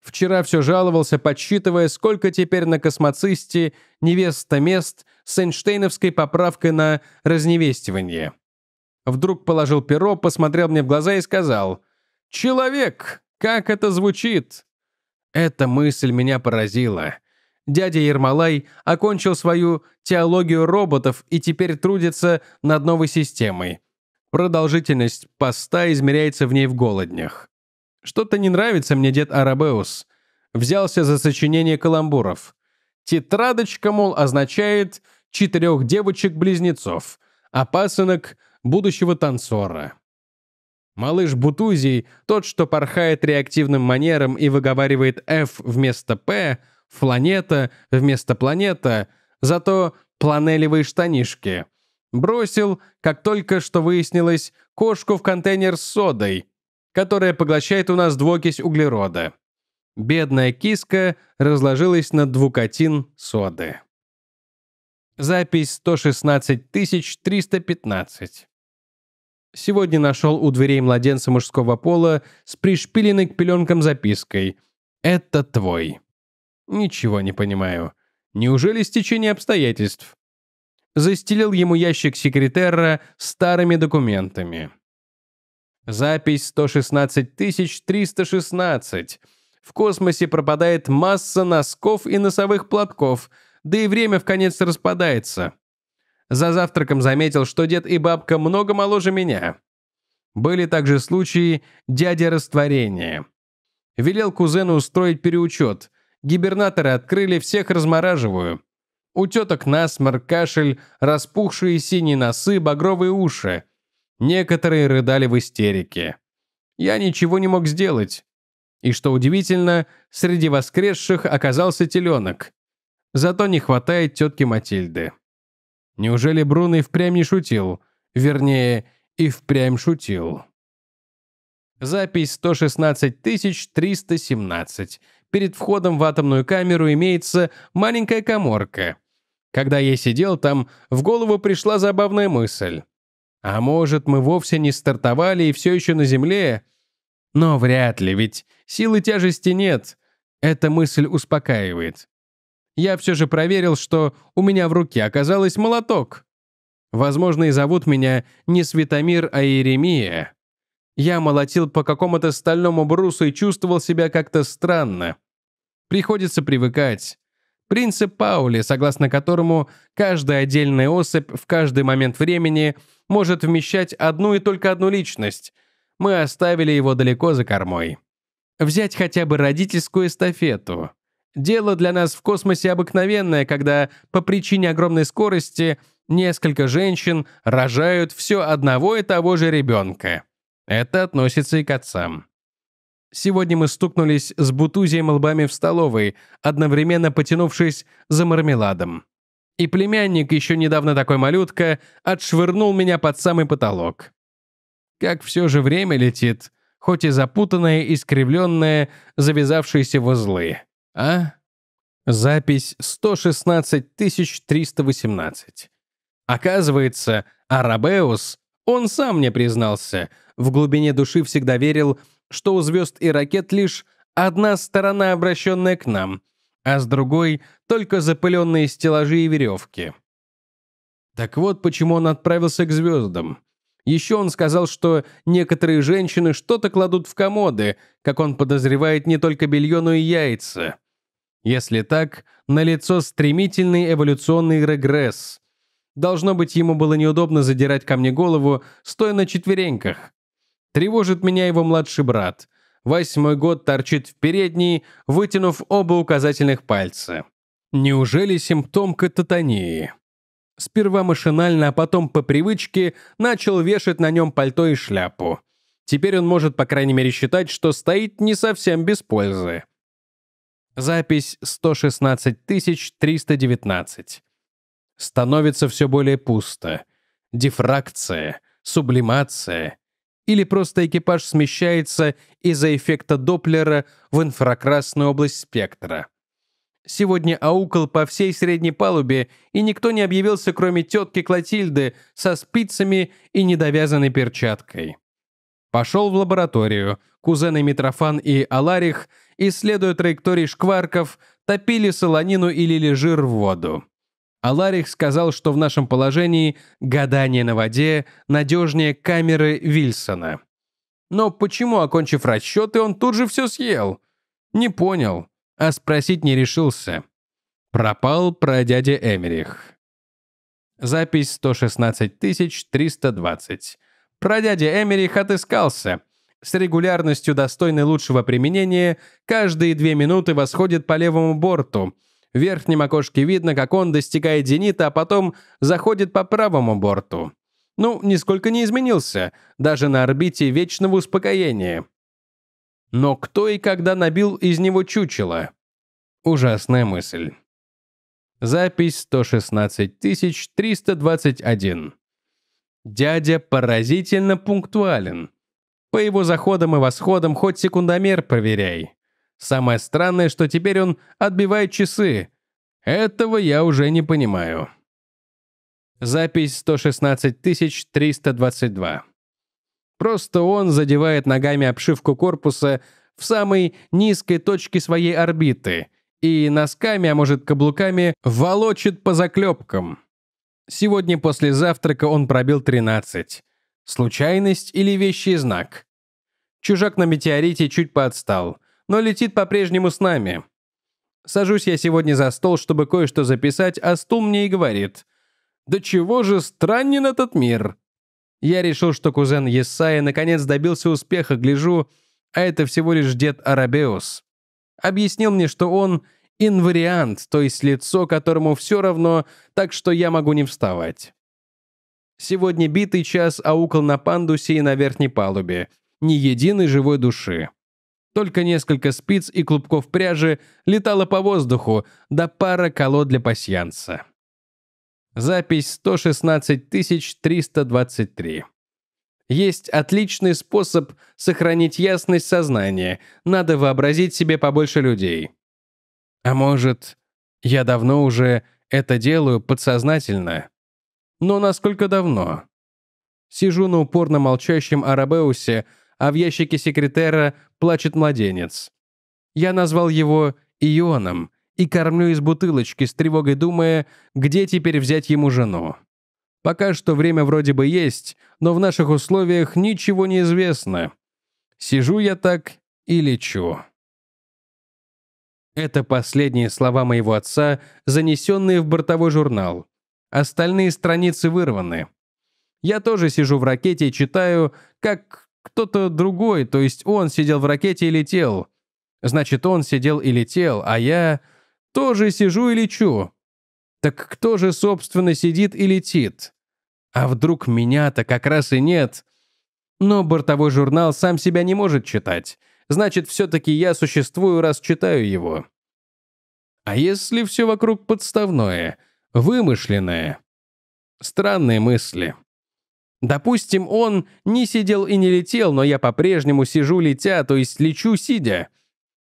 Вчера все жаловался, подсчитывая, сколько теперь на космоцисте невеста мест с Эйнштейновской поправкой на разневестивание. Вдруг положил перо, посмотрел мне в глаза и сказал «Человек! Как это звучит!» Эта мысль меня поразила. Дядя Ермолай окончил свою теологию роботов и теперь трудится над новой системой. Продолжительность поста измеряется в ней в голоднях. Что-то не нравится мне дед Арабеус. Взялся за сочинение каламбуров. Тетрадочка, мол, означает четырех девочек-близнецов, опасынок а будущего танцора. Малыш Бутузий, тот, что порхает реактивным манером и выговаривает F вместо P, фланета вместо планета, зато планелевые штанишки. Бросил, как только что выяснилось, кошку в контейнер с содой, которая поглощает у нас двуокись углерода. Бедная киска разложилась на двукотин соды. Запись 116315. Сегодня нашел у дверей младенца мужского пола с пришпиленной к пеленкам запиской «Это твой». Ничего не понимаю. Неужели стечение обстоятельств? Застелил ему ящик секретера старыми документами. Запись 116316. В космосе пропадает масса носков и носовых платков – да и время в конец распадается. За завтраком заметил, что дед и бабка много моложе меня. Были также случаи дяди растворения. Велел кузену устроить переучет. Гибернаторы открыли, всех размораживаю. У теток насморк, кашель, распухшие синие носы, багровые уши. Некоторые рыдали в истерике. Я ничего не мог сделать. И что удивительно, среди воскресших оказался теленок. Зато не хватает тетки Матильды. Неужели Бруно и впрямь не шутил? Вернее, и впрямь шутил. Запись 116317. Перед входом в атомную камеру имеется маленькая коморка. Когда я сидел там, в голову пришла забавная мысль. А может, мы вовсе не стартовали и все еще на Земле? Но вряд ли, ведь силы тяжести нет. Эта мысль успокаивает я все же проверил, что у меня в руке оказалось молоток. Возможно, и зовут меня не Светомир, а Иеремия. Я молотил по какому-то стальному брусу и чувствовал себя как-то странно. Приходится привыкать. Принцип Паули, согласно которому каждая отдельная особь в каждый момент времени может вмещать одну и только одну личность. Мы оставили его далеко за кормой. Взять хотя бы родительскую эстафету. Дело для нас в космосе обыкновенное, когда по причине огромной скорости несколько женщин рожают все одного и того же ребенка. Это относится и к отцам. Сегодня мы стукнулись с Бутузием лбами в столовой, одновременно потянувшись за мармеладом. И племянник, еще недавно такой малютка, отшвырнул меня под самый потолок. Как все же время летит, хоть и запутанное, искривленное, завязавшиеся в узлы. А? Запись 116318. Оказывается, Арабеус, он сам мне признался, в глубине души всегда верил, что у звезд и ракет лишь одна сторона, обращенная к нам, а с другой — только запыленные стеллажи и веревки. Так вот, почему он отправился к звездам. Еще он сказал, что некоторые женщины что-то кладут в комоды, как он подозревает не только белье, но и яйца. Если так, налицо стремительный эволюционный регресс. Должно быть, ему было неудобно задирать ко мне голову, стоя на четвереньках. Тревожит меня его младший брат. Восьмой год торчит в передней, вытянув оба указательных пальца. Неужели симптом кататонии? Сперва машинально, а потом по привычке начал вешать на нем пальто и шляпу. Теперь он может, по крайней мере, считать, что стоит не совсем без пользы. Запись 116319. Становится все более пусто. Дифракция, сублимация. Или просто экипаж смещается из-за эффекта Доплера в инфракрасную область спектра. Сегодня аукал по всей средней палубе, и никто не объявился, кроме тетки Клотильды, со спицами и недовязанной перчаткой. Пошел в лабораторию. Кузены Митрофан и Аларих, исследуя траектории шкварков, топили солонину и лили жир в воду. Аларих сказал, что в нашем положении гадание на воде надежнее камеры Вильсона. Но почему, окончив расчеты, он тут же все съел? Не понял, а спросить не решился. Пропал про дядя Эмерих. Запись 116 320. Продядя Эмерих отыскался. С регулярностью, достойной лучшего применения, каждые две минуты восходит по левому борту. В верхнем окошке видно, как он достигает зенита, а потом заходит по правому борту. Ну, нисколько не изменился, даже на орбите вечного успокоения. Но кто и когда набил из него чучело? Ужасная мысль. Запись 116 321. Дядя поразительно пунктуален. По его заходам и восходам хоть секундомер проверяй. Самое странное, что теперь он отбивает часы. Этого я уже не понимаю. Запись 116322. Просто он задевает ногами обшивку корпуса в самой низкой точке своей орбиты и носками, а может каблуками, волочит по заклепкам. Сегодня после завтрака он пробил 13. Случайность или вещий знак? Чужак на метеорите чуть поотстал, но летит по-прежнему с нами. Сажусь я сегодня за стол, чтобы кое-что записать, а стул мне и говорит. «Да чего же странен этот мир?» Я решил, что кузен Есая наконец добился успеха, гляжу, а это всего лишь дед Арабеус. Объяснил мне, что он инвариант, то есть лицо, которому все равно, так что я могу не вставать. Сегодня битый час а укол на пандусе и на верхней палубе. Ни единой живой души. Только несколько спиц и клубков пряжи летало по воздуху, да пара колод для пасьянца. Запись 116323. Есть отличный способ сохранить ясность сознания. Надо вообразить себе побольше людей. А может, я давно уже это делаю подсознательно? Но насколько давно? Сижу на упорно молчащем Арабеусе, а в ящике секретера плачет младенец. Я назвал его Ионом и кормлю из бутылочки с тревогой, думая, где теперь взять ему жену. Пока что время вроде бы есть, но в наших условиях ничего не известно. Сижу я так и лечу. Это последние слова моего отца, занесенные в бортовой журнал. Остальные страницы вырваны. Я тоже сижу в ракете и читаю, как кто-то другой, то есть он сидел в ракете и летел. Значит, он сидел и летел, а я тоже сижу и лечу. Так кто же, собственно, сидит и летит? А вдруг меня-то как раз и нет? Но бортовой журнал сам себя не может читать. Значит, все-таки я существую, раз читаю его. А если все вокруг подставное, вымышленное? Странные мысли. Допустим, он не сидел и не летел, но я по-прежнему сижу летя, то есть лечу сидя.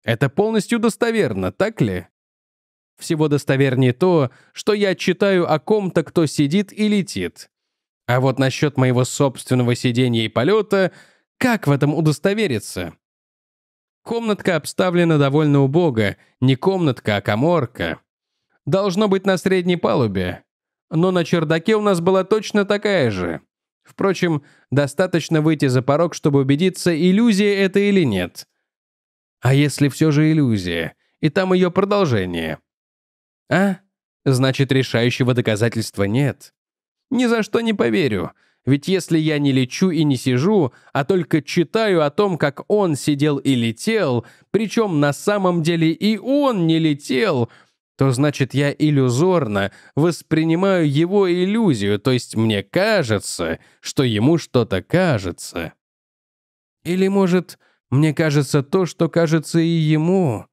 Это полностью достоверно, так ли? Всего достовернее то, что я читаю о ком-то, кто сидит и летит. А вот насчет моего собственного сидения и полета, как в этом удостовериться? Комнатка обставлена довольно убого, не комнатка, а коморка. Должно быть на средней палубе. Но на чердаке у нас была точно такая же. Впрочем, достаточно выйти за порог, чтобы убедиться, иллюзия это или нет. А если все же иллюзия, и там ее продолжение? А? Значит, решающего доказательства нет. Ни за что не поверю. Ведь если я не лечу и не сижу, а только читаю о том, как он сидел и летел, причем на самом деле и он не летел, то значит я иллюзорно воспринимаю его иллюзию, то есть мне кажется, что ему что-то кажется. Или, может, мне кажется то, что кажется и ему.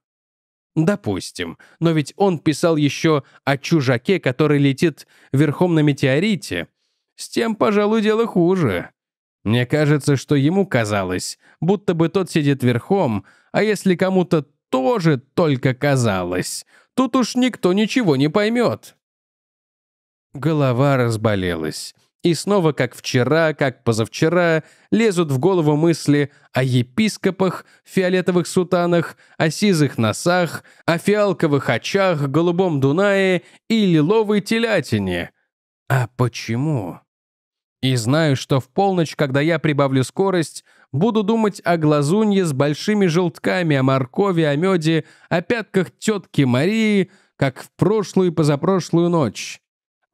Допустим, но ведь он писал еще о чужаке, который летит верхом на метеорите. С тем, пожалуй, дело хуже. Мне кажется, что ему казалось, будто бы тот сидит верхом, а если кому-то тоже только казалось, тут уж никто ничего не поймет. Голова разболелась. И снова, как вчера, как позавчера, лезут в голову мысли о епископах, фиолетовых сутанах, о сизых носах, о фиалковых очах, голубом Дунае и лиловой телятине. А почему? И знаю, что в полночь, когда я прибавлю скорость, буду думать о глазунье с большими желтками, о моркови, о меде, о пятках тетки Марии, как в прошлую и позапрошлую ночь.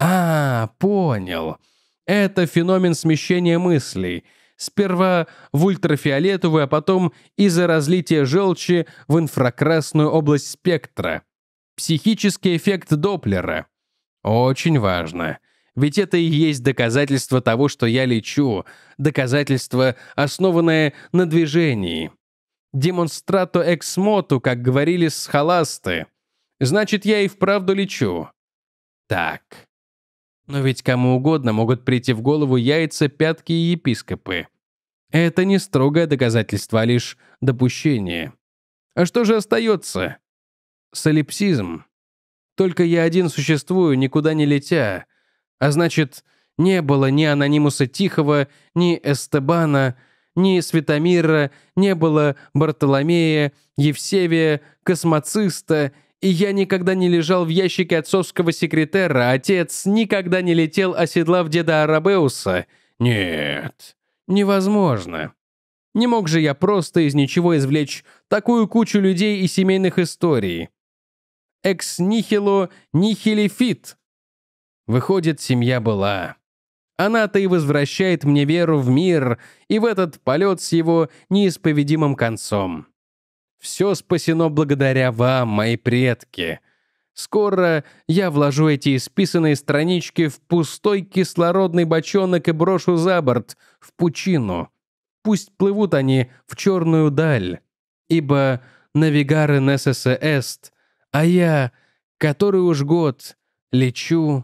А, понял. Это феномен смещения мыслей. Сперва в ультрафиолетовую, а потом из-за разлития желчи в инфракрасную область спектра. Психический эффект Доплера. Очень важно. Ведь это и есть доказательство того, что я лечу, доказательство, основанное на движении. Демонстрато эксмоту, как говорили схоласты. Значит, я и вправду лечу. Так. Но ведь кому угодно могут прийти в голову яйца, пятки и епископы. Это не строгое доказательство, а лишь допущение. А что же остается? Солипсизм. Только я один существую, никуда не летя. А значит, не было ни Анонимуса Тихого, ни Эстебана, ни Светомира, не было Бартоломея, Евсевия, Космоциста, и я никогда не лежал в ящике отцовского секретера, а отец никогда не летел, оседлав деда Арабеуса. Нет, невозможно. Не мог же я просто из ничего извлечь такую кучу людей и семейных историй. Экс нихило нихилифит. Выходит, семья была. Она-то и возвращает мне веру в мир и в этот полет с его неисповедимым концом. Все спасено благодаря вам, мои предки. Скоро я вложу эти исписанные странички в пустой кислородный бочонок и брошу за борт, в пучину. Пусть плывут они в черную даль, ибо навигары НСС а я, который уж год, лечу